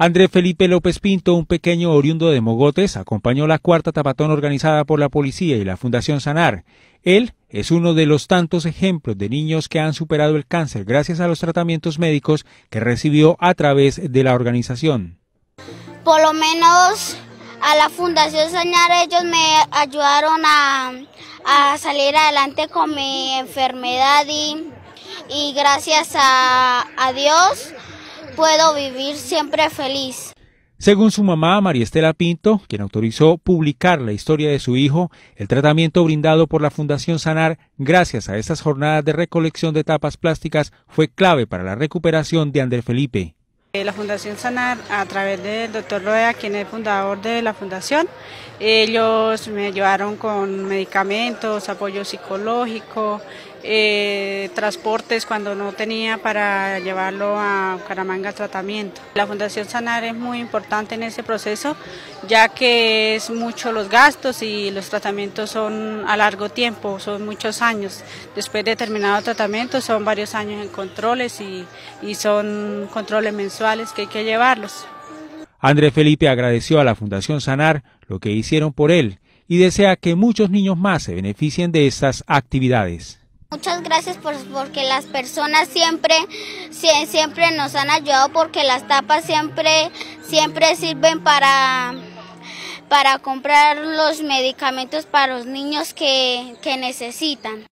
André Felipe López Pinto, un pequeño oriundo de Mogotes, acompañó la cuarta tapatón organizada por la policía y la Fundación Sanar. Él es uno de los tantos ejemplos de niños que han superado el cáncer gracias a los tratamientos médicos que recibió a través de la organización. Por lo menos a la Fundación Sanar ellos me ayudaron a, salir adelante con mi enfermedad y, gracias a Dios puedo vivir siempre feliz. Según su mamá, María Estela Pinto, quien autorizó publicar la historia de su hijo, el tratamiento brindado por la Fundación Sanar gracias a estas jornadas de recolección de tapas plásticas fue clave para la recuperación de Ander Felipe. Eh, la Fundación Sanar, a través del doctor Loea, quien es fundador de la fundación, ellos me ayudaron con medicamentos, apoyo psicológico, eh, transportes cuando no tenía para llevarlo a Caramanga tratamiento. La Fundación Sanar es muy importante en ese proceso, ya que es mucho los gastos y los tratamientos son a largo tiempo, son muchos años. Después de terminado tratamiento son varios años en controles y son controles mensuales que hay que llevarlos. Andrés Felipe agradeció a la Fundación Sanar lo que hicieron por él y desea que muchos niños más se beneficien de estas actividades. Muchas gracias porque las personas siempre, siempre nos han ayudado porque las tapas siempre, siempre sirven para, para comprar los medicamentos para los niños que, que necesitan.